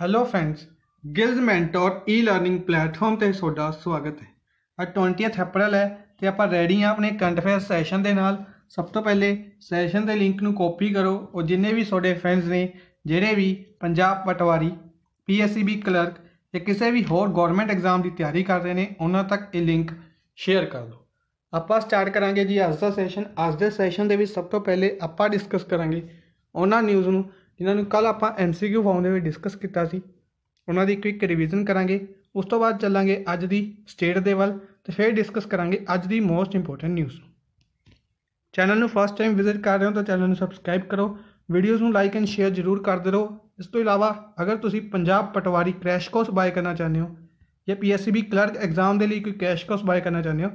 hello friends Guild Mentor e learning platform ਤੇ ਤੁਹਾਡਾ ਸਵਾਗਤ ਹੈ ਅੱਜ 20th ਅਪ੍ਰੈਲ ਹੈ ਤੇ ਆਪਾਂ ਰੈਡੀ ਆ ਆਪਣੇ ਕਰੰਟ ਸੈਸ਼ਨ ਦੇ ਨਾਲ ਸਭ ਤੋਂ ਪਹਿਲੇ ਸੈਸ਼ਨ ਦੇ ਲਿੰਕ ਨੂੰ ਕਾਪੀ ਕਰੋ ਔਰ ਜਿੰਨੇ ਵੀ ਤੁਹਾਡੇ ਫਰੈਂਡਸ ਨੇ ਜਿਹੜੇ ਵੀ ਪੰਜਾਬ ਪਟਵਾਰੀ ਪੀਐਸਸੀਬੀ ਕਲਰਕ ਜਾਂ ਕਿਸੇ ਵੀ ਹੋਰ ਗਵਰਨਮੈਂਟ ਐਗਜ਼ਾਮ ਦੀ ਤਿਆਰੀ ਕਰ ਰਹੇ ਨੇ ਉਹਨਾਂ ਤੱਕ ਇਹ ਲਿੰਕ ਸ਼ੇਅਰ ਕਰ ਦਿਓ ਆਪਾਂ ਸਟਾਰਟ ਕਰਾਂਗੇ ਜੀ ਅੱਜ ਦਾ ਸੈਸ਼ਨ ਅੱਜ ਦੇ ਸੈਸ਼ਨ ਦੇ ਵਿੱਚ ਸਭ ਤੋਂ ਪਹਿਲੇ ਆਪਾਂ ਡਿਸਕਸ ਕਰਾਂਗੇ ਉਹਨਾਂ ਨਿਊਜ਼ ਨੂੰ ਜਿਨ੍ਹਾਂ ਨੂੰ ਕੱਲ ਆਪਾਂ ਐਮਸੀਕਿਊ ਫਾਰਮ ਦੇ ਵਿੱਚ ਡਿਸਕਸ ਕੀਤਾ ਸੀ ਉਹਨਾਂ ਦੀ ਕੁਇਕ ਰਿਵੀਜ਼ਨ ਕਰਾਂਗੇ ਉਸ ਤੋਂ ਬਾਅਦ ਚੱਲਾਂਗੇ ਅੱਜ ਦੀ ਸਟੇਟ ਦੇ ਵੱਲ ਤੇ ਫਿਰ ਡਿਸਕਸ ਕਰਾਂਗੇ ਅੱਜ ਦੀ ਮੋਸਟ ਇੰਪੋਰਟੈਂਟ ਨਿਊਜ਼ ਚੈਨਲ ਨੂੰ ਫਸਟ ਟਾਈਮ ਵਿਜ਼ਿਟ ਕਰ ਰਹੇ ਹੋ ਤਾਂ ਚੈਨਲ ਨੂੰ ਸਬਸਕ੍ਰਾਈਬ ਕਰੋ ਵੀਡੀਓਜ਼ ਨੂੰ ਲਾਈਕ ਐਂਡ ਸ਼ੇਅਰ ਜ਼ਰੂਰ ਕਰਦੇ ਰਹੋ ਇਸ ਤੋਂ ਇਲਾਵਾ ਅਗਰ ਤੁਸੀਂ Punjab patwari crash course buy ਕਰਨਾ ਚਾਹੁੰਦੇ ਹੋ ਜਾਂ ਪੀਐਸਸੀਬੀ ਕਲਰਕ ਐਗਜ਼ਾਮ ਦੇ ਲਈ ਕੋਈ ਕ੍ਰੈਸ਼ ਕੋਰਸ ਬਾਏ ਕਰਨਾ ਚਾਹੁੰਦੇ ਹੋ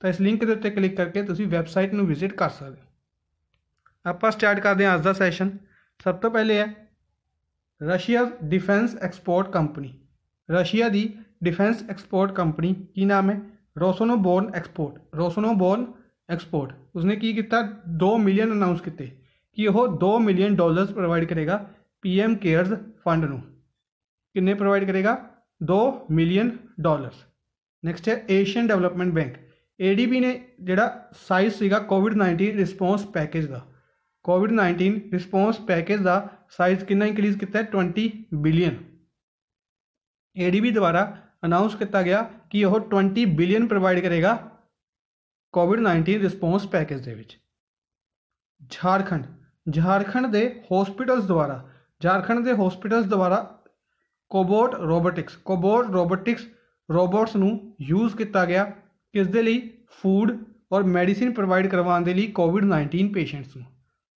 ਤਾਂ ਇਸ ਲਿੰਕ ਦੇ ਉੱਤੇ ਕਲਿੱਕ ਕਰਕੇ ਤੁਸੀਂ ਵੈਬਸਾਈਟ ਨੂੰ ਵਿਜ਼ਿਟ ਕਰ ਸਕਦੇ ਹੋ ਆਪਾਂ ਸਟਾਰਟ ਕਰਦੇ ਹਾਂ ਅੱਜ ਦਾ ਸੈਸ਼ਨ सब तो पहले है Russia defence export company Russia the defence export company की नाम है रोसोनोबोर्न एक्सपोर्ट रोसोनोबोर्न एक्सपोर्ट उसने की किया दो मिलियन अनाउंस किए कि वह दो मिलियन डॉलर प्रोवाइड करेगा पीएम केयर्स फंड किन्ने प्रोवाइड करेगा दो मिलियन डॉलर्स नैक्सट है Asian Development Bank A D ADB ने जोड़ा size COVID nineteen response package का ਕੋਵਿਡ-19 ਰਿਸਪੌਂਸ ਪੈਕੇਜ ਦਾ ਸਾਈਜ਼ ਕਿੰਨਾ ਇਨਕਰੀਜ਼ ਕੀਤਾ ਹੈ 20 ਬਿਲੀਅਨ ਏਡੀਬੀ ਦੁਆਰਾ ਅਨਾਉਂਸ ਕੀਤਾ ਗਿਆ ਕਿ ਉਹ 20 ਬਿਲੀਅਨ ਪ੍ਰੋਵਾਈਡ ਕਰੇਗਾ ਕੋਵਿਡ-19 ਰਿਸਪੌਂਸ ਪੈਕੇਜ ਦੇ ਵਿੱਚ ਝਾਰਖੰਡ ਝਾਰਖੰਡ ਦੇ ਹਸਪੀਟਲਸ ਦੁਆਰਾ ਝਾਰਖੰਡ ਦੇ ਹਸਪੀਟਲਸ ਦੁਆਰਾ cobot robotics cobot robotics robots ਨੂੰ ਯੂਜ਼ ਕੀਤਾ ਗਿਆ ਕਿਸ ਦੇ ਲਈ ਫੂਡ ਔਰ ਮੈਡੀਸਿਨ ਪ੍ਰੋਵਾਈਡ ਕਰਵਾਉਣ ਦੇ ਲਈ ਕੋਵਿਡ-19 ਪੇਸ਼ੈਂਟਸ ਨੂੰ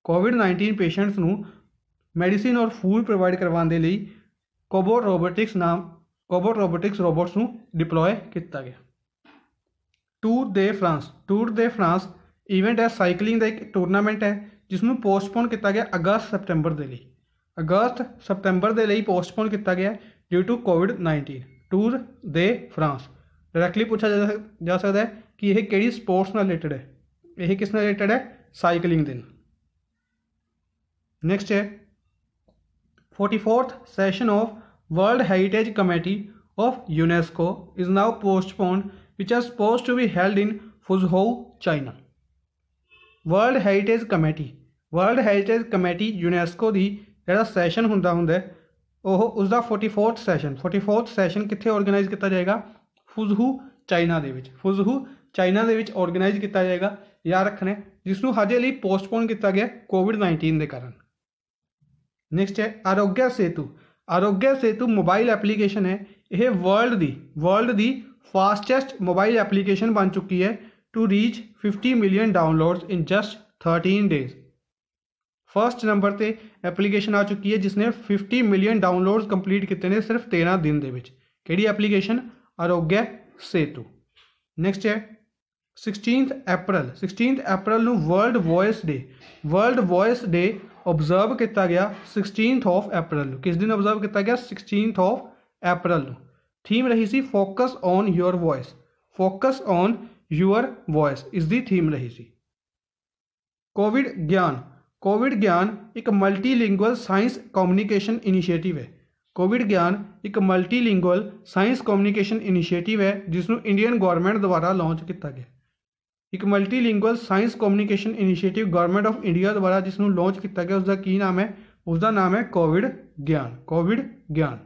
ਕੋਵਿਡ-19 ਪੇਸ਼ੈਂਟਸ ਨੂੰ ਮੈਡੀਸਿਨ ਔਰ ਫੂਡ ਪ੍ਰੋਵਾਈਡ ਕਰਵਾਉਣ ਦੇ ਲਈ ਕੋਬੋਟ ਰੋਬੋਟਿਕਸ ਨਾਮ ਕੋਬੋਟ ਰੋਬੋਟਿਕਸ ਰੋਬੋਟਸ ਨੂੰ ਡਿਪਲੋਏ ਕੀਤਾ ਗਿਆ Tour de France Tour de France event ਹੈ ਸਾਈਕਲਿੰਗ ਦਾ ਇੱਕ ਟੂਰਨਾਮੈਂਟ ਹੈ ਜਿਸ ਨੂੰ ਪੋਸਟਪੋਨ ਕੀਤਾ ਗਿਆ ਅਗਸਤ ਸਪਟੈਂਬਰ ਦੇ ਲਈ ਅਗਸਤ ਸਪਟੈਂਬਰ ਦੇ ਲਈ ਪੋਸਟਪੋਨ ਕੀਤਾ ਗਿਆ ਡਿਊ ਟੂ ਕੋਵਿਡ-19 ਟੂਰ ਦੇ ਫਰਾਂਸ ਡਾਇਰੈਕਟਲੀ ਪੁੱਛਿਆ ਜਾ ਸਕਦਾ ਹੈ ਕਿ ਇਹ ਕਿਹੜੀ ਸਪੋਰਟਸ ਨਾਲ ਰਿਲੇਟਡ ਹੈ ਇਹ ਕਿਸ ਨਾਲ ਰਿਲੇਟਡ ਹੈ ਸਾਈਕਲਿੰਗ ਦੇ ਨਾਲ नेक्स्ट है 44th session session of world heritage committee of UNESCO is now which which are suppose to be held in Fuzhou China world heritage committee world heritage committee UNESCO ਦੀ ਜਿਹੜਾ session ਹੁੰਦਾ ਹੁੰਦਾ ਉਹ ਉਸ ਦਾ 44th ਸੈਸ਼ਨ 44th ਸੈਸ਼ਨ ਕਿੱਥੇ organise ਕੀਤਾ ਜਾਏਗਾ ਫੁਜ਼ਹੂ ਚਾਈਨਾ ਦੇ ਵਿੱਚ ਫੁਜ਼ਹੂ ਚਾਈਨਾ ਦੇ ਵਿੱਚ ਆਰਗੇਨਾਈਜ਼ ਕੀਤਾ ਜਾਏਗਾ ਯਾਦ ਰੱਖਣਾ ਜਿਸ ਨੂੰ ਹਜੇ ਲਈ ਪੋਸਟਪੋਨ ਕੀਤਾ ਗਿਆ ਕੋਵਿਡ-19 ਦੇ ਕਾਰਨ नेक्स्ट है आरोग्य सेतु आरोग्य सेतु मोबाइल एप्लीकेशन है यह world the world the fastest mobile application बन चुकी है to reach 50 million downloads in just 13 days first number ते एप्लीकेशन आ चुकी है जिसने 50 मिलियन डाउनलोड्स कंप्लीट किए ने सिर्फ 13 दिन ਦੇ ਵਿੱਚ ਕਿਹੜੀ ਐਪਲੀਕੇਸ਼ਨ ਆਰੋਗਯ ਸੇਤੂ ਨੈਕਸਟ ਹੈ 16th अप्रैल 16th ਅਪ੍ਰੈਲ ਨੂੰ world voice day world observe ਕੀਤਾ ਗਿਆ 16th ਆਫ ਅਪ੍ਰੈਲ ਨੂੰ ਕਿਸ ਦਿਨ ਆਬਜ਼ਰਵ ਕੀਤਾ ਗਿਆ 16th ਆਫ ਅਪ੍ਰੈਲ ਨੂੰ ਥੀਮ ਰਹੀ ਸੀ focus on your voice focus on your voice ਇਸ ਦੀ ਥੀਮ ਰਹੀ ਸੀ ਕੋਵਿਡ ਗਿਆਨ ਕੋਵਿਡ ਗਿਆਨ ਇੱਕ ਮਲਟੀਲਿੰਗੁਅਲ ਸਾਇੰਸ ਕਮਿਊਨੀਕੇਸ਼ਨ ਇਨੀਸ਼ੀਏਟਿਵ ਹੈ ਕੋਵਿਡ ਗਿਆਨ ਇੱਕ ਮਲਟੀਲਿੰਗੁਅਲ ਸਾਇੰਸ ਕਮਿਊਨੀਕੇਸ਼ਨ ਇਨੀਸ਼ੀਏਟਿਵ ਹੈ ਜਿਸ ਨੂੰ ਇੰਡੀਅਨ ਗਵਰਨਮੈਂਟ ਦੁਆਰਾ ਲਾਂਚ ਕੀਤਾ ਗਿਆ ਇੱਕ multilingual science communication initiative government of India ਦੁਆਰਾ ਜਿਸ ਨੂੰ ਲਾਂਚ ਕੀਤਾ ਗਿਆ ਉਸ ਦਾ ਕੀ ਨਾਮ ਹੈ ਉਸ ਦਾ ਨਾਮ ਹੈ COVID Gyan COVID Gyan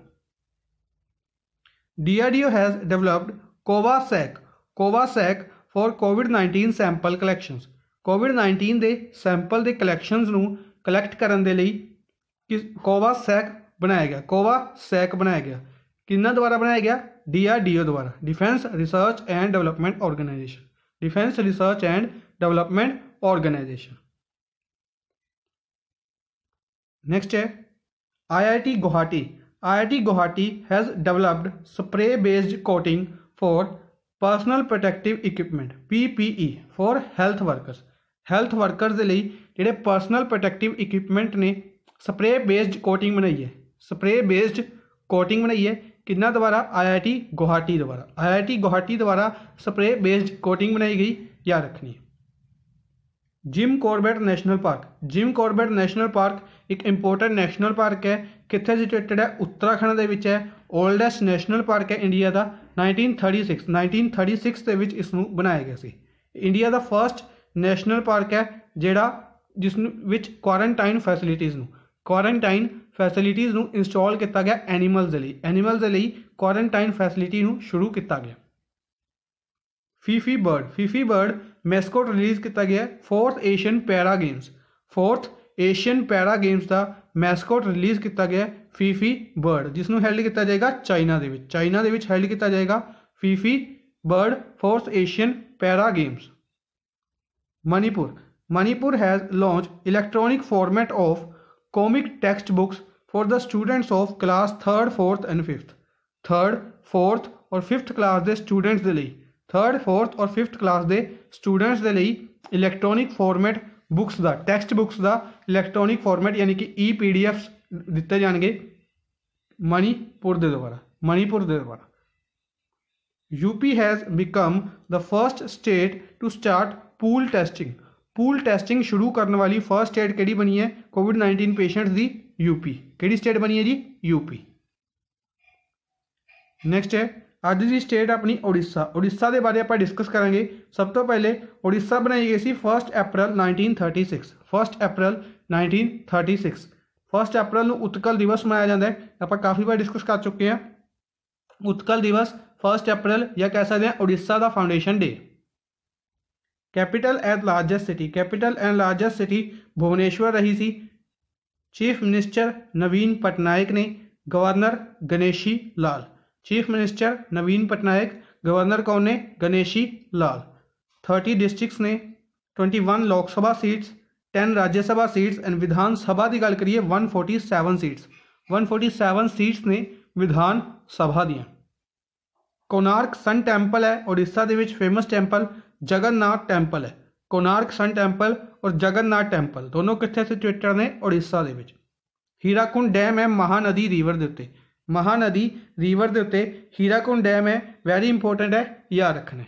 DRDO has developed COVSACK COVSACK for COVID 19 sample collections 19 ਦੇ ਸੈਂਪਲ ਦੇ ਕਲੈਕਸ਼ਨਸ ਨੂੰ ਕਲੈਕਟ ਕਰਨ ਦੇ ਲਈ ਕਿ ਕੋਵਾਸੈਕ ਬਣਾਇਆ ਗਿਆ ਕੋਵਾਸੈਕ ਬਣਾਇਆ ਗਿਆ ਕਿੰਨਾ ਦੁਆਰਾ ਬਣਾਇਆ ਗਿਆ ਡੀਆਰਡੀਓ ਦੁਆਰਾ defence research and development organisation defence research and development organisation next है IIT Guwahati IIT Guwahati has developed spray based coating for personal protective equipment PPE for health workers health workers ਦੇ ਲਈ प्रोटेक्टिव ਪਰਸਨਲ ने equipment based coating based coating ਬਣਾਈ ਹੈ spray based coating ਕਿੰਨਾ ਦੁਆਰਾ IIT Guwahati ਦੁਆਰਾ IIT Guwahati ਦੁਆਰਾ ਸਪਰੇਅ ਬੇਸਡ ਕੋਟਿੰਗ ਬਣਾਈ ਗਈ ਯਾਦ ਰੱਖਣੀ Jim Corbett national park Jim Corbett national park ਇੱਕ ਇੰਪੋਰਟੈਂਟ ਨੈਸ਼ਨਲ ਪਾਰਕ ਹੈ ਕਿੱਥੇ ਸਿਚੁਏਟਡ ਹੈ ਉੱਤਰਾਖੰਡ ਦੇ ਵਿੱਚ ਹੈ 올ਡੈਸਟ ਨੈਸ਼ਨਲ ਪਾਰਕ ਹੈ ਇੰਡੀਆ ਦਾ 1936 1936 ਦੇ ਵਿੱਚ ਇਸ ਨੂੰ ਬਣਾਇਆ ਗਿਆ ਸੀ ਇੰਡੀਆ ਦਾ ਫਰਸਟ ਨੈਸ਼ਨਲ ਪਾਰਕ ਹੈ ਜਿਹੜਾ ਜਿਸ ਵਿੱਚ ਕੁਆਰੰਟਾਈਨ ਫੈਸਿਲਿਟੀਆਂ ਨੂੰ ਕੁਆਰੰਟਾਈਨ फैसिलिटीज़ में इंस्टॉल किया गया एनीमल्स एनीमल्स क्वारंटाइन फैसिलिटी शुरू किया गया Fifi bird Fifi bird mascot release किया गया fourth Asian para games fourth Asian para games का मैस्कोट रिलीज़ किया गया फीफी बर्ड जिसनों हैल्ड किया जाएगा चाइना के चाइना केल्ड किया जाएगा Fifi bird fourth Asian para games Manipur Manipur has launch electronic format of comic text books for the students of class third fourth and fifth third fourth और fifth class के students के लिए third fourth और fifth class के students के लिए electronic format books का text books का इलैक्ट्रॉनिक फॉरमेट यानी कि ई पी डी एफ दिते जाएंगे मणिपुर के द्वारा मणिपुर के द्वारा UP has become the first state to start pool testing pool testing शुरू करने वाली फस्ट स्टेट कड़ी बनी है कोविड नाइनटीन पेशेंट्स की यूपी कि स्टेट बनी है जी यूपी नैक्सट है अज की स्टेट अपनी उड़ीसा उड़ीसा के बारे आप डिस्कस करा सब तो पहले उड़ीसा बनाई गई थी first April nineteen thirty six first April nineteen thirty six first April में उत्कल दिवस मनाया जाता है आप काफ़ी बार डिस्कस कर चुके हैं उत्कल दिवस फस्ट अप्रैल या कह सकते हैं उड़ीसा का foundation day capital and largest city capital and largest city Bhubaneswar रही थी चीफ मिनिस्टर नवीन पटनायक ने governor Ganeshi Lal chief minister Naveen Patnaik governor कौन ने गणेशी लाल थर्टी डिस्ट्रिक्ट ने twenty one Lok Sabha seats ten Rajya Sabha seats and Vidhan Sabha की गल करिए one forty seven seats one forty seven seats ने विधान सभा दी सन टैंपल है उड़ीसा के फेमस टैंपल ਜਗਨਨਾਥ ਟੈਂਪਲ ਹੈ ਕੋਨਾਰਕ ਸਨ ਟੈਂਪਲ ਔਰ ਜਗਨਨਾਥ ਟੈਂਪਲ दोनों ਕਿੱਥੇ ਸਿਚੁਏਟਡ ਨੇ ਉੜੀਸਾ ਦੇ ਵਿੱਚ ਹੀਰਾਕੁੰਡ ਡੈਮ ਹੈ ਮਹਾਨਦੀ ਰਿਵਰ ਦੇ ਉੱਤੇ ਮਹਾਨਦੀ ਰਿਵਰ ਦੇ ਉੱਤੇ ਹੀਰਾਕੁੰਡ ਡੈਮ ਹੈ ਵੈਰੀ ਇੰਪੋਰਟੈਂਟ ਹੈ ਯਾਦ ਰੱਖਣਾ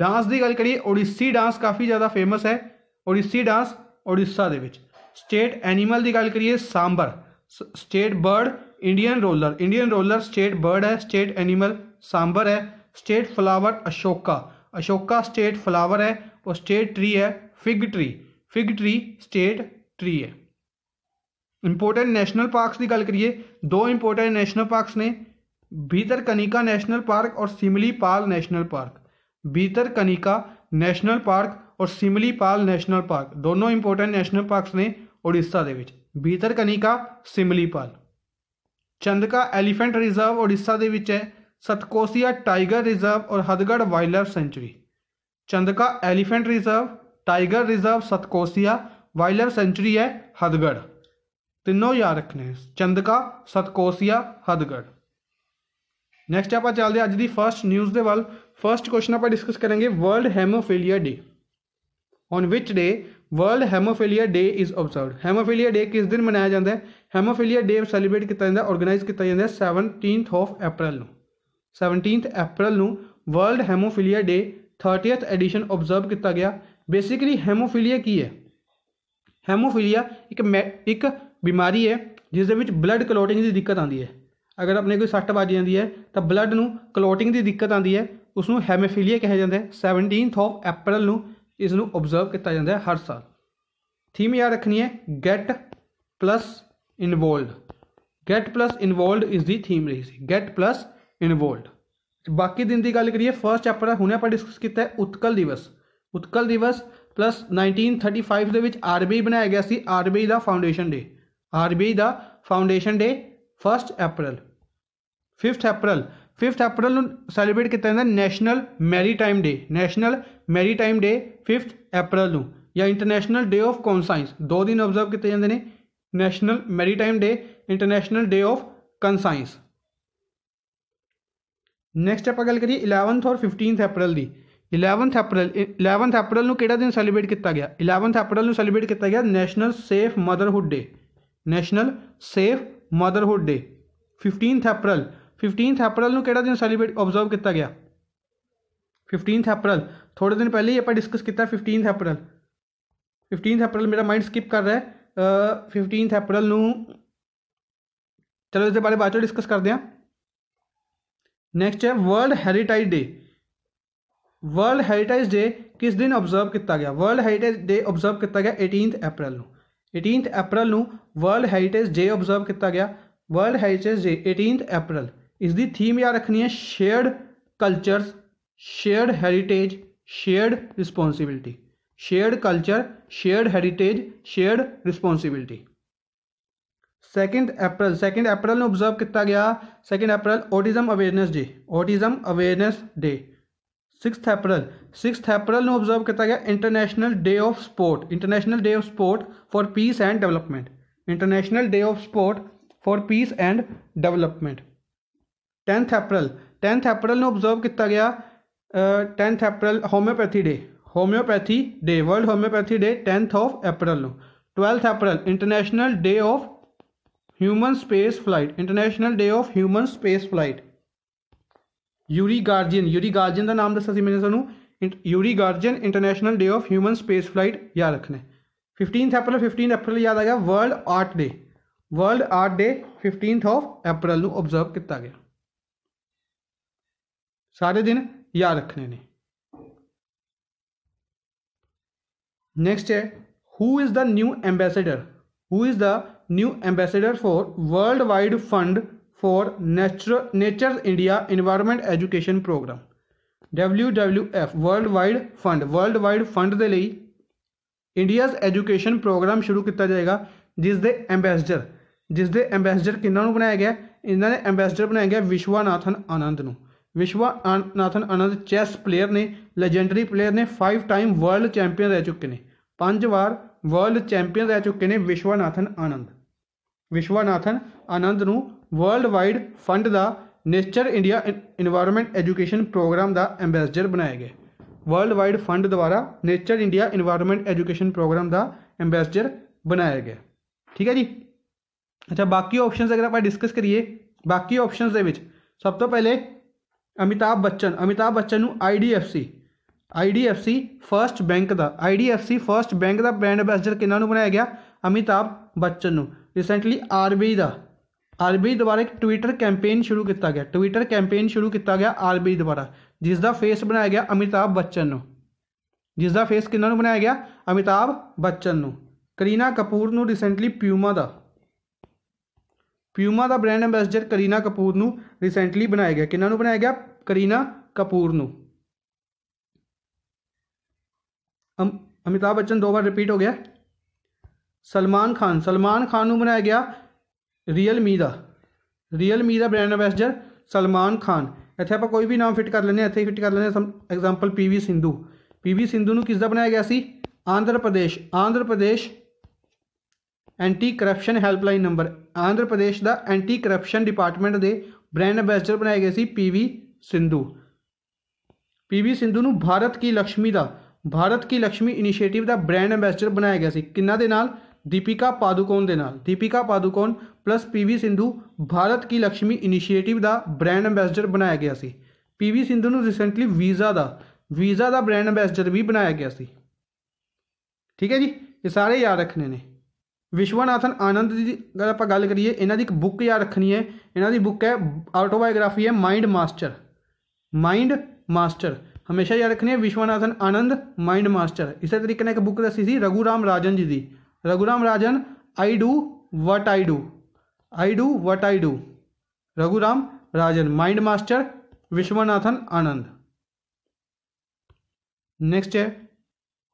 ਡਾਂਸ ਦੀ ਗੱਲ ਕਰੀਏ ਓਡੀਸੀ ਡਾਂਸ ਕਾਫੀ ਜ਼ਿਆਦਾ ਫੇਮਸ ਹੈ ਓਡੀਸੀ ਡਾਂਸ ਓਡੀਸ਼ਾ ਦੇ ਵਿੱਚ ਸਟੇਟ ਐਨੀਮਲ ਦੀ ਗੱਲ ਕਰੀਏ sambar state bird Indian roller Indian roller state bird ਹੈ ਸਟੇਟ ਐਨੀਮਲ ਸਾਂਬਰ ਹੈ state flower Ashoka Ashoka state flower है और स्टेट ट्री है fig tree fig tree state tree है इंपोर्टेंट नेशनल पार्क्स की गल करिए दो इंपोर्टेंट नेशनल पार्क्स ने भीतर कनिका नेशनल पार्क और सिमली पाल नेशनल पार्क भीतर कनिका नेशनल पार्क और सिमली पाल नेशनल पार्क दोनों इंपोर्टेंट नेशनल पार्क्स ने उड़ीसा के भीतर Kanika Similipal Chandaka elephant reserve Odisha के सतकोसिया टाइगर रिजर्व और Hadgarh wildlife sanctuary Chandaka elephant reserve tiger reserve Satkosia wildlife sanctuary है हदगढ़ ਤਿੰਨੋਂ ਯਾਦ ਰੱਖਣੇ ਚੰਦਕਾ ਸਤਕੋਸੀਆ ਹਦਗੜ ਨੈਕਸਟ ਆਪਾਂ ਚੱਲਦੇ ਅੱਜ ਦੀ ਫਰਸਟ ਨਿਊਜ਼ ਦੇ ਵੱਲ ਫਰਸਟ ਕੁਐਸਚਨ ਆਪਾਂ ਡਿਸਕਸ ਕਰਾਂਗੇ ਵਰਲਡ ਹੈਮੋਫੀਲੀਆ ਡੇ ਔਨ ਵਿਚ day world haemophilia day is observed haemophilia day ਕਿਸ ਦਿਨ ਮਨਾਇਆ ਜਾਂਦਾ ਹੈ ਹੈਮੋਫੀਲੀਆ ਡੇ ਸੈਲੀਬ੍ਰੇਟ ਕੀਤਾ ਜਾਂਦਾ ਆਰਗੇਨਾਈਜ਼ ਕੀਤਾ ਜਾਂਦਾ 17th ਆਫ ਅਪ੍ਰੈਲ ਨੂੰ 17th April ਨੂੰ world haemophilia day 30th edition observe ਕੀਤਾ ਗਿਆ ਬੇਸਿਕਲੀ ਹੈਮੋਫੀਲੀਆ ਕੀ ਹੈ ਹੈਮੋਫੀਲੀਆ ਇੱਕ ਇੱਕ ਬਿਮਾਰੀ ਹੈ ਜਿਸ ਦੇ ਵਿੱਚ ਬਲੱਡ ਕਲੋਟਿੰਗ ਦੀ ਦਿੱਕਤ ਆਉਂਦੀ ਹੈ ਅਗਰ ਆਪਣੇ ਕੋਈ ਸੱਟ ਵੱਜ ਜਾਂਦੀ ਹੈ ਤਾਂ ਬਲੱਡ ਨੂੰ ਕਲੋਟਿੰਗ ਦੀ ਦਿੱਕਤ ਆਉਂਦੀ ਹੈ ਉਸ ਨੂੰ ਹੈਮੋਫੀਲੀਆ ਕਿਹਾ ਜਾਂਦਾ ਹੈ 17th ਆਫ April ਨੂੰ ਇਸ ਨੂੰ ਆਬਜ਼ਰਵ ਕੀਤਾ ਜਾਂਦਾ ਹੈ ਹਰ ਸਾਲ ਥੀਮ ਯਾਦ ਰੱਖਣੀ ਹੈ get plus involved get plus involved is the theme ਰਹੀ ਸੀ ਗੈਟ ਪਲੱਸ इनवोल्ड बाकी दिन की गल करिए फस्ट चैप्टर हूँ आप डिस्कस किया Utkal Divas Utkal Divas plus nineteen thirty five के आर बी आई बनाया गया आर बी आई का foundation day R B I का foundation day first April fifth April fifth April celebrate किया जाता national maritime day national maritime day fifth April या international day of conscience दो दिन observe किए जाते हैं national maritime day international day of conscience next आप गल करिए इलेवंथ और फिफ्टीनथ अप्रैल की इलेवंथ अप्रैल इलेवंथ अप्रैल में कि दिन सैलीब्रेट किया गया इलेवंथ अप्रैल में सैलीब्रेट किया गया national safe motherhood day national safe motherhood day fifteenth April fifteenth April में कि दिन सैलीब्रेट ऑबजर्व किया गया फिफ्टीनथ अप्रैल थोड़े दिन पहले ही आप डिस्कस किया फिफ्टीनथ अप्रैल फिफ्टीनथ अप्रैल मेरा माइंड स्किप कर रहा है फिफ्टीनथ अप्रैल में चलो इस बारे बाद डिस्कस करते हैं ਨੈਕਸਟ ਹੈ world heritage day world heritage day ਕਿਸ ਦਿਨ ਆਬਜ਼ਰਵ ਕੀਤਾ ਗਿਆ ਵਰਲਡ ਹੈਰੀਟੇਜ ਡੇ ਆਬਜ਼ਰਵ ਕੀਤਾ ਗਿਆ 18th ਅਪ੍ਰੈਲ ਨੂੰ 18th ਅਪ੍ਰੈਲ ਨੂੰ ਵਰਲਡ ਹੈਰੀਟੇਜ ਡੇ ਆਬਜ਼ਰਵ ਕੀਤਾ ਗਿਆ ਵਰਲਡ ਹੈਰੀਟੇਜ ਡੇ 18th ਅਪ੍ਰੈਲ ਇਸ ਦੀ ਥੀਮ ਯਾ ਰੱਖਣੀ ਹੈ shared cultures shared heritage shared responsibility shared culture shared heritage shared responsibility second April second April में ऑब्जर्व किया गया second April autism awareness day autism awareness day six April six April में observe किया गया international day of sport international day of sport for peace and development international day of sport for peace and development tenth April tenth April में observe किया गया tenth April homeopathy day homeopathy day world homeopathy day tenth of April twelfth April international day of human space flight international day of human space flight Yuri Gagarin Yuri Gagarin का नाम दसा सी मैंने सानू Yuri Gagarin international day of human space flight याद रखना है fifteenth April fifteen April याद आ गया world art day world art day fifteen of April observe किया गया सारे दिन याद रखने ने नैक्सट है who is the new ambassador who is the new ambassador for world wide fund for nature nature India environment education programme W W F world wide fund world wide fund के लिए India education programme शुरू किया जाएगा जिसके ambassador जिसके ambassador कि बनाया गया इन्होंने एम्बेसडर बनाया गया विश्वनाथन आनंद विश्वनाथन आनंद चैस प्लेयर ने लजेंडरी प्लेयर ने फाइव टाइम वर्ल्ड चैंपियन रह चुके हैं पांच बार वर्ल्ड चैंपियन रह चुके हैं विश्वनाथन आनंद ਵਿਸ਼ਵਨਾਥਨ ਆਨੰਦ ਨੂੰ ਵਰਲਡ ਵਾਈਡ ਫੰਡ ਦਾ nature India environment education programme ਦਾ ਐਮਬੈਸਡਰ ਬਣਾਏ ਗਏ ਵਰਲਡ ਵਾਈਡ ਫੰਡ ਦੁਆਰਾ nature India environment education programme ਦਾ ਐਮਬੈਸਡਰ ਬਣਾਇਆ ਗਿਆ ਠੀਕ ਹੈ ਜੀ ਅੱਛਾ ਬਾਕੀ ਆਪਸ਼ਨਸ ਅਗਰ ਆਪਾਂ ਡਿਸਕਸ ਕਰੀਏ ਬਾਕੀ ਆਪਸ਼ਨਸ ਦੇ ਵਿੱਚ ਸਭ ਤੋਂ ਪਹਿਲੇ ਅਮਿਤਾਭ ਬੱਚਨ ਅਮਿਤਾਭ ਬੱਚਨ ਨੂੰ IDFC IDFC ਫਰਸਟ ਬੈਂਕ ਦਾ IDFC ਫਰਸਟ ਬੈਂਕ ਦਾ ਬ੍ਰਾਂਡ ਐਮਬੈਸਡਰ ਕਿਹਨਾਂ ਨੂੰ ਬਣਾਇਆ ਗਿਆ ਅਮਿਤਾਭ ਬੱਚਨ ਨੂੰ रिसेंटली आर बी आई का आर बी आई द्वारा एक ट्विटर कैंपेन शुरू किया गया ट्विटर कैंपेन शुरू किया गया आर बी ई द्वारा जिसका फेस बनाया गया अमिताभ बच्चन जिसका फेस कि बनाया गया अमिताभ बच्चन करीना कपूर रिसेंटली प्यूमा का प्यूमा का brand ambassador Kareena Kapoor recently बनाया गया कि बनाया गया करीना कपूर अम अमिताभ बच्चन दो बार रिपीट हो गया ਸਲਮਾਨ ਖਾਨ ਸਲਮਾਨ ਖਾਨ ਨੂੰ ਬਣਾਇਆ ਗਿਆ ਮੀ ਦਾ ਮੀ ਦਾ ਬ੍ਰਾਂਡ ਐਂਬੈਸਡਰ ਸਲਮਾਨ ਖਾਨ ਇੱਥੇ ਆਪਾਂ ਕੋਈ ਵੀ ਨਾਮ ਫਿੱਟ ਕਰ ਲੈਂਦੇ ਹਾਂ ਇੱਥੇ ਫਿੱਟ ਕਰ ਲੈਂਦੇ ਹਾਂ example P V Sindhu P V Sindhu ਨੂੰ ਕਿਸ ਦਾ ਬਣਾਇਆ ਗਿਆ ਸੀ Andhra Pradesh Andhra Pradesh anti corruption helpline number Andhra Pradesh ਦਾ ਐਂਟੀ ਕਰਪਸ਼ਨ ਡਿਪਾਰਟਮੈਂਟ ਦੇ ਬ੍ਰਾਂਡ ਐਂਬੈਸਡਰ ਬਣਾਏ ਗਏ ਸੀ ਪੀਵੀ ਸਿੰਧੂ ਪੀਵੀ ਸਿੰਧੂ ਨੂੰ ਭਾਰਤ ਕੀ ਲక్ష్ਮੀ ਦਾ ਭਾਰਤ ਕੀ ਲక్ష్ਮੀ ਇਨੀਸ਼ੀਏਟਿਵ ਦਾ ਬ੍ਰਾਂਡ ਐਂਬੈਸਡਰ ਬਣਾਇਆ ਗਿਆ ਸੀ ਕਿੰਨਾ ਦੇ ਨਾਲ दीपिका पादुकोण के नाल Deepika Padukone plus P V Sindhu Bharat Ki Lakshmi initiative का ब्रांड अंबैसडर बनाया गया से P V Sindhu recently Visa का वीज़ा का ब्रांड अंबैसडर भी बनाया गया सी ठीक है जी ये सारे याद रखने ने विश्वनाथन आनंद जी अगर आप गल करिए बुक याद रखनी है इन्हों की बुक है आटोबायोग्राफी है माइंड मास्टर माइंड मास्टर हमेशा याद रखनी है विश्वनाथन आनंद माइंड मास्टर इस तरीके ने एक बुक दसी थी रघुराम राजन जी की Raghuram Rajan I do what I do I do what I do Raghuram Rajan mind master Viswanathan Anand next है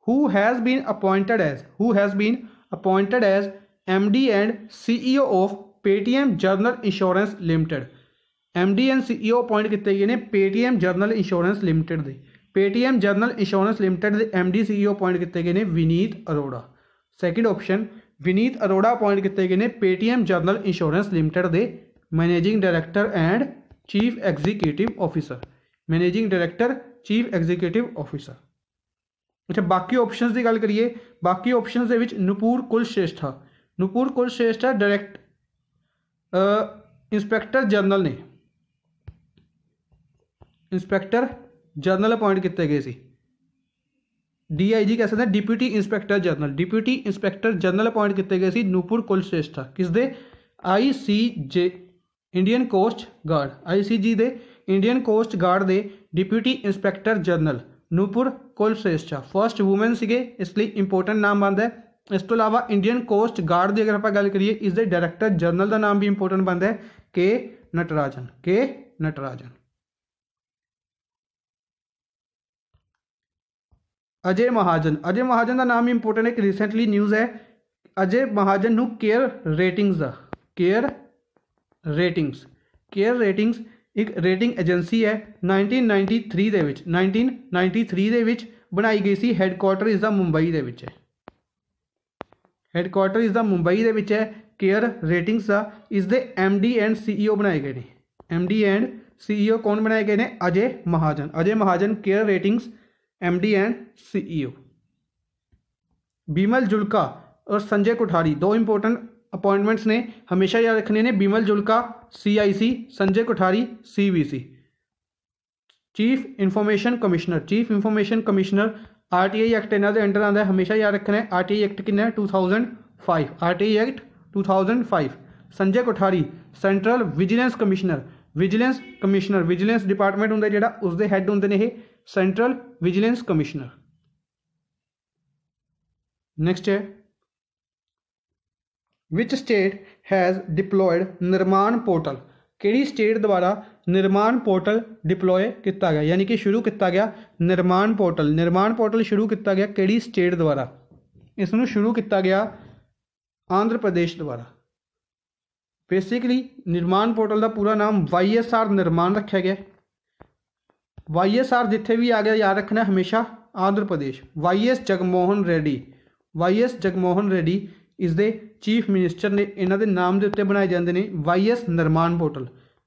who has been appointed as who has been appointed as M D and CEO of Paytm general insurance limited M D and CEO appoint किए किए ने Paytm general insurance limited के Paytm general insurance limited M D CEO appoint किए गए ने Vineet Arora second option Vineet Arora appoint किए गए Paytm general insurance limited के managing director and chief executive officer managing director chief executive officer अच्छा बाकी ऑप्शन की गल करिए बाकी ऑप्शन के Nupur Kulshreshtha Nupur Shreshtha direct inspector general ने इंस्पैक्टर जनरल अपॉइंट किए गए जी कह सकते हैं deputy inspector general deputy inspector general appoint किए गए थे नूपुर कुल श्रेष्ठा किस दे I C G Indian coast guard I C G दे इंडियन कोस्ट गार्ड दे deputy inspector general Nupur Kulshreshtha first women से इसलिए इंपोर्टेंट नाम बनता है इस तो अलावा इंडियन कोस्ट गार्ड की अगर आप गल करिए इस डायरैक्टर जनरल का नाम भी इंपोर्टेंट बनता है के नटराजन के नटराजन अजय महाजन अजय महाजन का नाम इंपोर्टेंट एक रिसेंटली न्यूज़ है अजय महाजन नु CARE Ratings CARE Ratings CARE Ratings एक रेटिंग एजेंसी है नाइनटीन नाइनटी थ्री के नाइनटीन नाइनटी थ्री के बनाई गई सी हेडकुआटर इसका मुंबई के हेडकुआटर इसका मुंबई के केयर रेटिंग्स का इसके M D and C CEO बनाए गए हैं एम डी एंड सीईओ कौन बनाए गए हैं Ajay Mahajan Ajay Mahajan CARE Ratings MD and CEO Bimal Julka और संजय कोठारी दो इंपॉर्टेंट अपॉइंटमेंट्स ने हमेशा याद रखने ने Bimal Julka CIC Sanjay Kothari CVC chief information commissioner chief information commissioner R T I act इन्होंने अंडर आता है हमेशा याद रखना है आर टी आई एक्ट कि two thousand five R T I act two thousand five Sanjay Kothari central vigilance commissioner vigilance commissioner vigilance department होंगे ਜਿਹੜਾ उसके हैड होंगे ने सेंट्रल विजिलेंस कमिश्नर नेक्स्ट है which state has deployed Nirman portal ਕਿਹੜੀ state ਦੁਆਰਾ Nirman portal deploy ਕੀਤਾ ਗਿਆ ਯਾਨੀ ਕਿ ਸ਼ੁਰੂ ਕੀਤਾ ਗਿਆ ਨਿਰਮਾਣ ਪੋਰਟਲ ਨਿਰਮਾਣ ਪੋਰਟਲ ਸ਼ੁਰੂ ਕੀਤਾ ਗਿਆ ਕਿਹੜੀ ਸਟੇਟ ਦੁਆਰਾ ਇਸ ਨੂੰ ਸ਼ੁਰੂ ਕੀਤਾ ਗਿਆ ਆਂਧਰ ਪ੍ਰਦੇਸ਼ ਦੁਆਰਾ ਬੇਸਿਕਲੀ ਨਿਰਮਾਣ ਪੋਰਟਲ ਦਾ ਪੂਰਾ ਨਾਮ YSR ਨਿਰਮਾਣ ਰੱਖਿਆ ਗਿਆ YSR ਜਿੱਥੇ ਵੀ ਆ ਗਿਆ ਯਾਦ ਰੱਖਣਾ ਹਮੇਸ਼ਾ ਆਂਧਰਾ ਪ੍ਰਦੇਸ਼ वाईएस ਜਗਮੋਹਨ ਰੈਡੀ ਵਾਈਐਸ ਜਗਮੋਹਨ ਰੈਡੀ ਇਸ ਦੇ ਚੀਫ ਮਿਨਿਸਟਰ ਨੇ ਇਹਨਾਂ ਦੇ ਨਾਮ ਦੇ ਉੱਤੇ ਬਣਾਏ ਜਾਂਦੇ ਨੇ Y S Nirman portal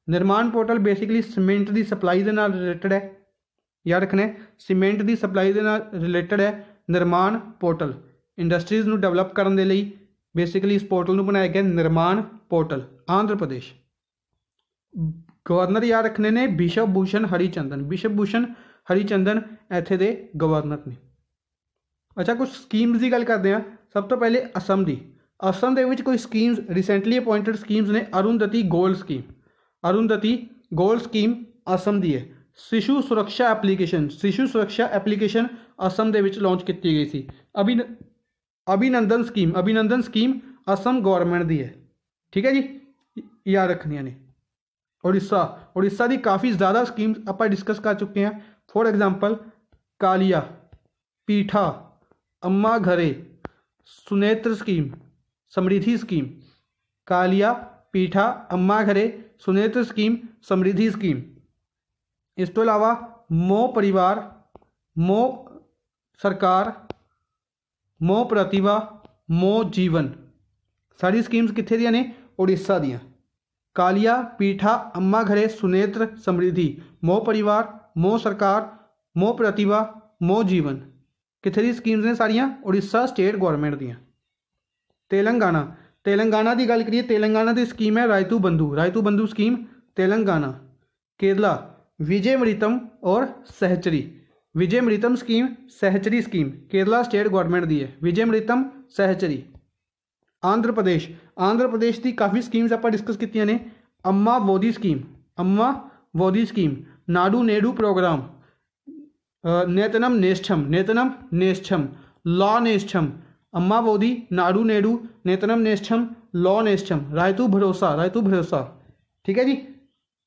Nirman portal basically cement ਦੀ ਸਪਲਾਈ ਦੇ ਨਾਲ ਰਿਲੇਟਡ ਹੈ ਯਾਦ ਰੱਖਣਾ ਸਿਮੈਂਟ ਦੀ ਸਪਲਾਈ ਦੇ ਨਾਲ ਰਿਲੇਟਡ ਹੈ ਨਿਰਮਾਨ ਪੋਰਟਲ ਇੰਡਸਟਰੀਜ਼ ਨੂੰ ਡਿਵੈਲਪ ਕਰਨ ਦੇ ਲਈ ਬੇਸਿਕਲੀ ਇਸ ਪੋਰਟਲ ਨੂੰ ਬਣਾਇਆ ਗਿਆ ਨਿਰਮਾਨ ਪੋਰਟਲ ਆਂਧਰਾ ਪ੍ਰਦੇਸ਼ गवर्नर याद रखने ने बिशप भूषण हरिचंदन बिशप भूषण हरिचंदन इतने के गवर्नर ने अच्छा कुछ स्कीम्स की गल करते हैं सब तो पहले असम की असम के कोई स्कीम्स रिसेंटली अपॉइंटड स्कीम्स ने Arundhati gold scheme Arundhati gold scheme Assam की है शिशु सुरक्षा एप्लीकेशन शिशु सुरक्षा एप्लीकेशन असम के लॉन्च की गई थी अभिन अभिनंदन स्कीम अभिनंदन स्कीम असम गौरमेंट की है ठीक है जी याद रखनिया ने उड़ीसा उड़ीसा की काफ़ी ज़्यादा स्कीम्स आप डिस्कस कर चुके हैं for example Kaliya Pitha Amma Ghare Sunetra scheme Samriddhi scheme Kalia Pitha Amma Ghare Sunetra scheme Samriddhi scheme इस तो अलावा मो परिवार मो सरकार मो प्रतिभा मो जीवन सारी स्कीम्स कितने दिया ने उड़ीसा दियाँ कालिया पीठा अम्मा घरे सुनेत्र समृद्धि मो परिवार मो सरकार मो प्रतिभा मो जीवन कितने थ्री स्कीम्स ने सारिया उड़ीसा स्टेट गौरमेंट दियां तेलंगाना तेलंगाना की गल करिए तेलंगाना की स्कीम है रायतू बंधु रायतू बंधु स्कीम तेलंगाना केरला विजय मृतम और Sahachari Vijayamritham scheme Sahachari scheme Kerala state government दी है विजय मृतम सहचरी आंध्र प्रदेश आंध्र प्रदेश की काफ़ी स्कीम्स आप डिस्कस की ने अम्मा Vodi scheme Amma Vodi scheme Nadu Nedu programme Nethanna Nestham Nethanna Nestham law Nestham Amma Vodi Nadu Nedu Nethanna Nestham law Nestham Rythu Bharosa Rythu भरोसा ठीक है जी